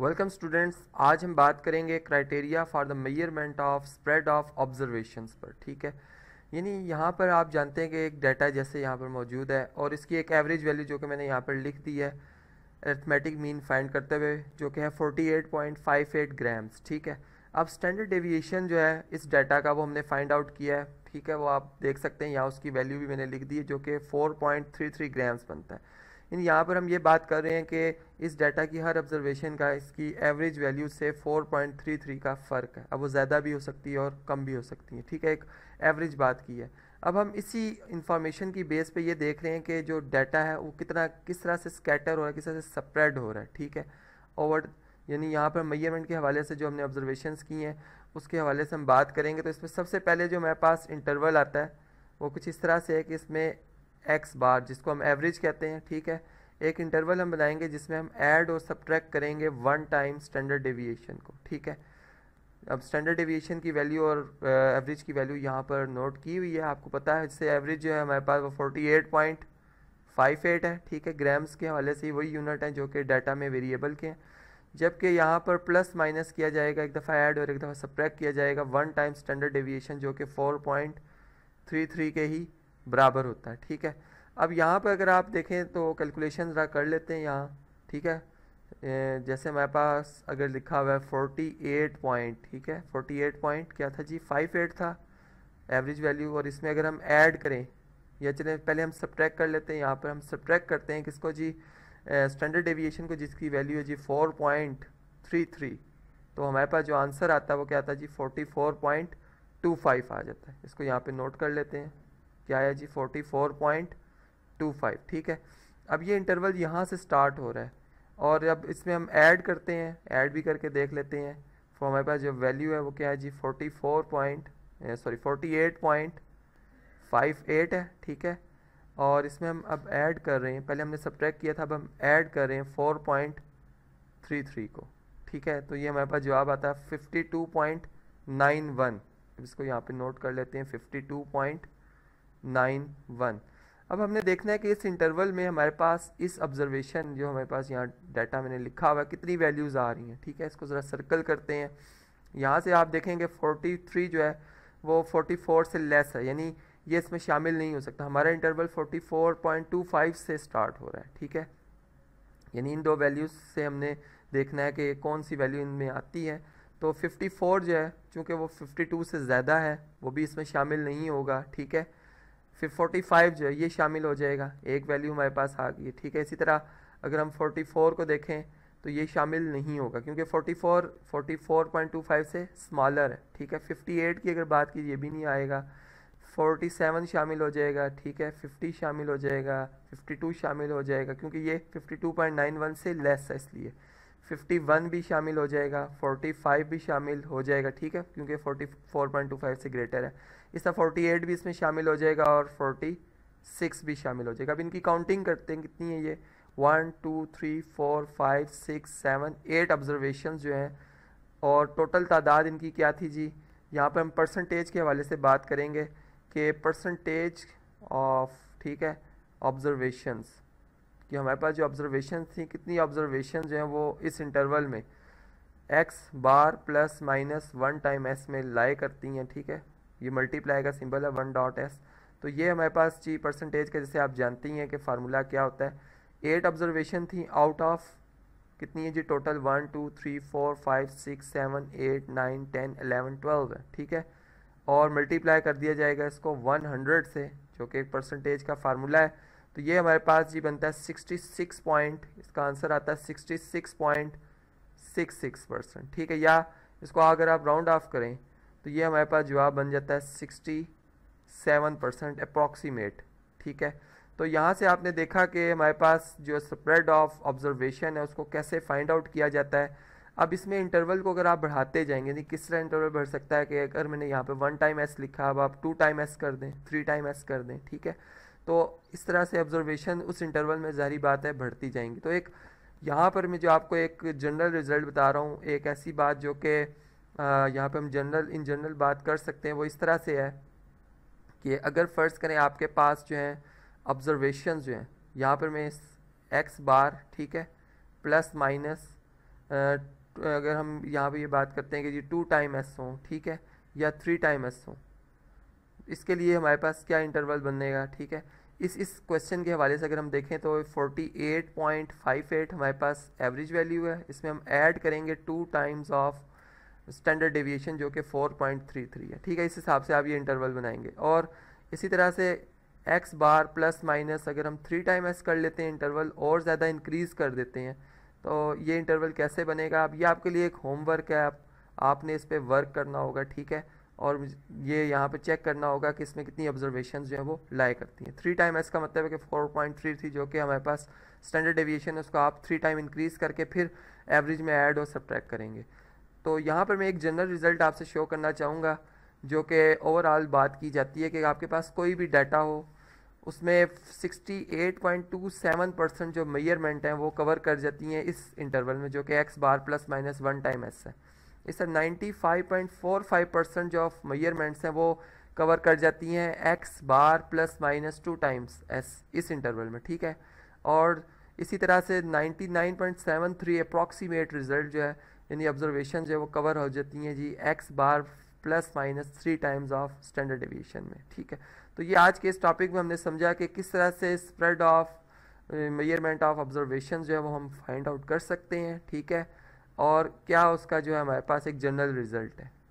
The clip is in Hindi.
वेलकम स्टूडेंट्स आज हम बात करेंगे criteria for the measurement of spread of observation पर ठीक है यानी यहाँ पर आप जानते हैं कि एक डाटा जैसे यहाँ पर मौजूद है और इसकी एक एवरेज वैल्यू जो कि मैंने यहाँ पर लिख दी है एथमेटिक मीन फाइंड करते हुए जो कि है 48.58 ग्राम्स ठीक है अब स्टैंडर्ड डेविएशन जो है इस डाटा का वो हमने फाइंड आउट किया है ठीक है वो आप देख सकते हैं यहाँ उसकी वैल्यू भी मैंने लिख दी है जो कि 4.33 ग्राम्स बनता है यानी यहाँ पर हम ये बात कर रहे हैं कि इस डाटा की हर ऑब्जर्वेशन का इसकी एवरेज वैल्यू से 4.33 का फ़र्क है अब वो ज़्यादा भी हो सकती है और कम भी हो सकती है ठीक है एक एवरेज बात की है अब हम इसी इंफॉर्मेशन की बेस पे ये देख रहे हैं कि जो डाटा है वो कितना किस तरह से स्कैटर हो रहा है किस तरह से स्प्रेड हो रहा है ठीक है ओवर यानी यहाँ पर मैयरमेंट के हवाले से जो हमने ऑब्जर्वेशन की हैं उसके हवाले से हम बात करेंगे तो इसमें सबसे पहले जो मेरे पास इंटरवल आता है वो कुछ इस तरह से है कि इसमें एक्स बार जिसको हम एवरेज कहते हैं ठीक है एक इंटरवल हम बनाएंगे जिसमें हम ऐड और सब्ट्रैक्ट करेंगे वन टाइम स्टैंडर्ड डेविएशन को ठीक है अब स्टैंडर्ड डेविएशन की वैल्यू और एवरेज uh, की वैल्यू यहाँ पर नोट की हुई है आपको पता है इससे एवरेज जो है हमारे पास वो forty eight point five eight है ठीक है ग्राम्स के हवाले से ही वही यूनिट हैं जो कि डाटा में वेरिएबल के हैं जबकि यहाँ पर प्लस माइनस किया जाएगा एक दफ़ा ऐड और एक दफ़ा सब्ट्रैक्ट किया जाएगा वन टाइम स्टैंडर्ड डेविएशन जो कि फोर पॉइंट थ्री थ्री के ही बराबर होता है ठीक है अब यहाँ पर अगर आप देखें तो कैलकुलेशन ज़रा कर लेते हैं यहाँ ठीक है जैसे हमारे पास अगर लिखा हुआ है फोर्टी एट पॉइंट ठीक है फोर्टी एट पॉइंट क्या था जी फाइव एट था एवरेज वैल्यू और इसमें अगर हम ऐड करें या चलें पहले हम सब्ट्रैक कर लेते हैं यहाँ पर हम सब्ट्रैक करते हैं किसको जी स्टैंडर्ड एविएशन को जिसकी वैल्यू है जी फोर पॉइंट थ्री थ्री तो हमारे पास जो आंसर आता है वो क्या आता है जी forty four point two five आ जाता है इसको यहाँ पर नोट कर लेते हैं क्या आया जी forty four point two five ठीक है अब ये इंटरवल यहाँ से स्टार्ट हो रहा है और अब इसमें हम ऐड करते हैं ऐड भी करके देख लेते हैं फॉर हमारे पास जो वैल्यू है वो क्या है जी forty four point sorry forty eight point five eight है ठीक है और इसमें हम अब ऐड कर रहे हैं पहले हमने सब किया था अब हम ऐड कर रहे हैं फोर पॉइंट थ्री थ्री को ठीक है तो ये हमारे पास जवाब आता है fifty two point nine one इसको यहाँ पे नोट कर लेते हैं fifty two point nine one अब हमने देखना है कि इस इंटरवल में हमारे पास इस ऑब्जर्वेशन जो हमारे पास यहाँ डाटा मैंने लिखा हुआ है कितनी वैल्यूज़ आ रही हैं ठीक है इसको ज़रा सर्कल करते हैं यहाँ से आप देखेंगे 43 जो है वो 44 से लेस है यानी ये इसमें शामिल नहीं हो सकता हमारा इंटरवल 44.25 से स्टार्ट हो रहा है ठीक है यानी इन दो वैल्यूज़ से हमने देखना है कि कौन सी वैल्यू इनमें आती है तो 54 जो है चूँकि वो 52 से ज़्यादा है वो भी इसमें शामिल नहीं होगा ठीक है फिर 45 जो है ये शामिल हो जाएगा एक वैल्यू हमारे पास आ गई है ठीक है इसी तरह अगर हम 44 को देखें तो ये शामिल नहीं होगा क्योंकि 44 44.25 से स्मॉलर है ठीक है 58 की अगर बात की ये भी नहीं आएगा 47 शामिल हो जाएगा ठीक है 50 शामिल हो जाएगा 52 शामिल हो जाएगा क्योंकि ये 52.91 से लेस है इसलिए फिफ्टी वन भी शामिल हो जाएगा फोर्टी फाइव भी शामिल हो जाएगा ठीक है क्योंकि forty four point two five से ग्रेटर है इस तरह फोर्टी एट भी इसमें शामिल हो जाएगा और फोर्टी सिक्स भी शामिल हो जाएगा अब इनकी काउंटिंग करते हैं कितनी है ये one two three four five six seven eight observation जो हैं और टोटल तादाद इनकी क्या थी जी यहाँ पर हम परसेंटेज के हवाले से बात करेंगे कि परसेंटेज ऑफ ठीक है ऑब्जर्वेशंस कि हमारे पास जो ऑब्जर्वेशन थी कितनी ऑब्जर्वेशन जो हैं वो इस इंटरवल में X bar plus minus one time S में लाए करती हैं ठीक है ये मल्टीप्लाई का सिंबल है वन डॉट एस तो ये हमारे पास जी परसेंटेज का जैसे आप जानती हैं कि फार्मूला क्या होता है एट ऑब्जर्वेशन थी आउट ऑफ कितनी है जी total one two three four five six seven eight nine ten eleven twelve है ठीक है और मल्टीप्लाई कर दिया जाएगा इसको वन हंड्रेड से जो कि एक परसेंटेज का फार्मूला है तो ये हमारे पास जी बनता है सिक्सटी सिक्स पॉइंट इसका आंसर आता है sixty six point six six percent ठीक है या इसको अगर आप राउंड ऑफ करें तो ये हमारे पास जवाब बन जाता है सिक्सटी सेवन परसेंट अप्रॉक्सीमेट ठीक है तो यहाँ से आपने देखा कि हमारे पास जो स्प्रेड ऑफ ऑब्जर्वेशन है उसको कैसे फाइंड आउट किया जाता है अब इसमें इंटरवल को अगर आप बढ़ाते जाएंगे नहीं किस तरह इंटरवल बढ़ सकता है कि अगर मैंने यहाँ पे वन टाइम एस लिखा अब आप टू टाइम एस कर दें थ्री टाइम एस कर दें ठीक है तो इस तरह से ऑब्जर्वेशन उस इंटरवल में जारी बात है बढ़ती जाएंगी तो एक यहाँ पर मैं जो आपको एक जनरल रिज़ल्ट बता रहा हूँ एक ऐसी बात जो कि यहाँ पर हम जनरल इन जनरल बात कर सकते हैं वो इस तरह से है कि अगर फ़र्ज़ करें आपके पास जो है ऑब्ज़र्वेशन जो हैं यहाँ पर मैं एक्स बार ठीक है प्लस माइनस अगर हम यहाँ पर ये यह बात करते हैं कि जी टू टाइम एस हों ठीक है या थ्री टाइम एस हों इसके लिए हमारे पास क्या इंटरवल बनेगा ठीक है इस इस क्वेश्चन के हवाले से अगर हम देखें तो 48.58 हमारे पास एवरेज वैल्यू है इसमें हम ऐड करेंगे two times of standard deviation जो कि 4.33 है ठीक है इस हिसाब से आप ये इंटरवल बनाएंगे और इसी तरह से एक्स बार प्लस माइनस अगर हम थ्री टाइम एस कर लेते हैं इंटरवल और ज़्यादा इंक्रीज़ कर देते हैं तो ये इंटरवल कैसे बनेगा अब ये आपके लिए एक होमवर्क है आप आपने इस पर वर्क करना होगा ठीक है और ये यहाँ पे चेक करना होगा कि इसमें कितनी ऑब्जर्वेशन जो है वो लाई करती हैं थ्री टाइम एस का मतलब है कि फोर पॉइंट थ्री थ्री जो कि हमारे पास स्टैंडर्ड एविएशन है उसको आप थ्री टाइम इंक्रीज़ करके फिर एवरेज में ऐड और सब्ट्रैक्ट करेंगे तो यहाँ पर मैं एक जनरल रिज़ल्ट आपसे शो करना चाहूँगा जो कि ओवरऑल बात की जाती है कि आपके पास कोई भी डाटा हो उसमें सिक्सटी परसेंट जो मेयरमेंट हैं वो कवर कर जाती हैं इस इंटरवल में जो कि X bar plus minus one time S है इस ninety five point four five percent जो ऑफ मेयरमेंट्स हैं वो कवर कर जाती हैं X bar plus minus two times S इस इंटरवल में ठीक है और इसी तरह से 99.73 अप्रॉक्सीमेट रिज़ल्ट जो है यानी ऑब्जर्वेशन जो है वो कवर हो जाती हैं जी X bar plus minus three times of standard deviation में ठीक है तो ये आज के इस टॉपिक में हमने समझा कि किस तरह से spread of measurement of observation जो है वो हम फाइंड आउट कर सकते हैं ठीक है और क्या उसका जो है हमारे पास एक जनरल रिज़ल्ट है